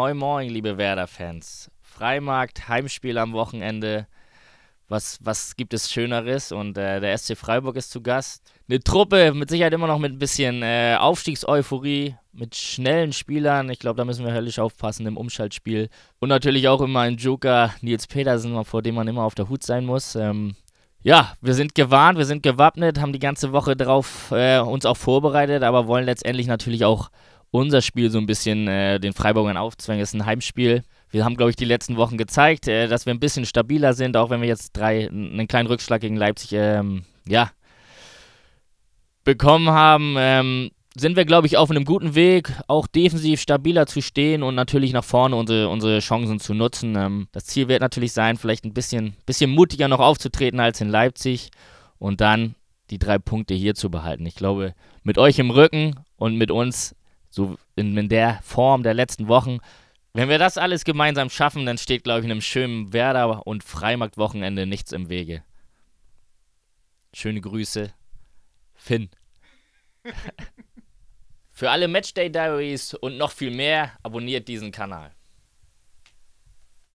Moin Moin, liebe Werder-Fans. Freimarkt, Heimspiel am Wochenende. Was, was gibt es Schöneres? Und äh, der SC Freiburg ist zu Gast. Eine Truppe, mit Sicherheit immer noch mit ein bisschen äh, Aufstiegseuphorie, mit schnellen Spielern. Ich glaube, da müssen wir höllisch aufpassen im Umschaltspiel. Und natürlich auch immer ein Joker, Nils Petersen, vor dem man immer auf der Hut sein muss. Ähm, ja, wir sind gewarnt, wir sind gewappnet, haben die ganze Woche darauf äh, uns auch vorbereitet, aber wollen letztendlich natürlich auch unser Spiel so ein bisschen äh, den Freiburgern aufzwängen. Es ist ein Heimspiel. Wir haben, glaube ich, die letzten Wochen gezeigt, äh, dass wir ein bisschen stabiler sind, auch wenn wir jetzt drei, einen kleinen Rückschlag gegen Leipzig ähm, ja, bekommen haben. Ähm, sind wir, glaube ich, auf einem guten Weg, auch defensiv stabiler zu stehen und natürlich nach vorne unsere, unsere Chancen zu nutzen. Ähm, das Ziel wird natürlich sein, vielleicht ein bisschen, bisschen mutiger noch aufzutreten als in Leipzig und dann die drei Punkte hier zu behalten. Ich glaube, mit euch im Rücken und mit uns so in, in der Form der letzten Wochen, wenn wir das alles gemeinsam schaffen, dann steht, glaube ich, einem schönen Werder- und Freimarktwochenende nichts im Wege. Schöne Grüße, Finn. Für alle Matchday Diaries und noch viel mehr abonniert diesen Kanal.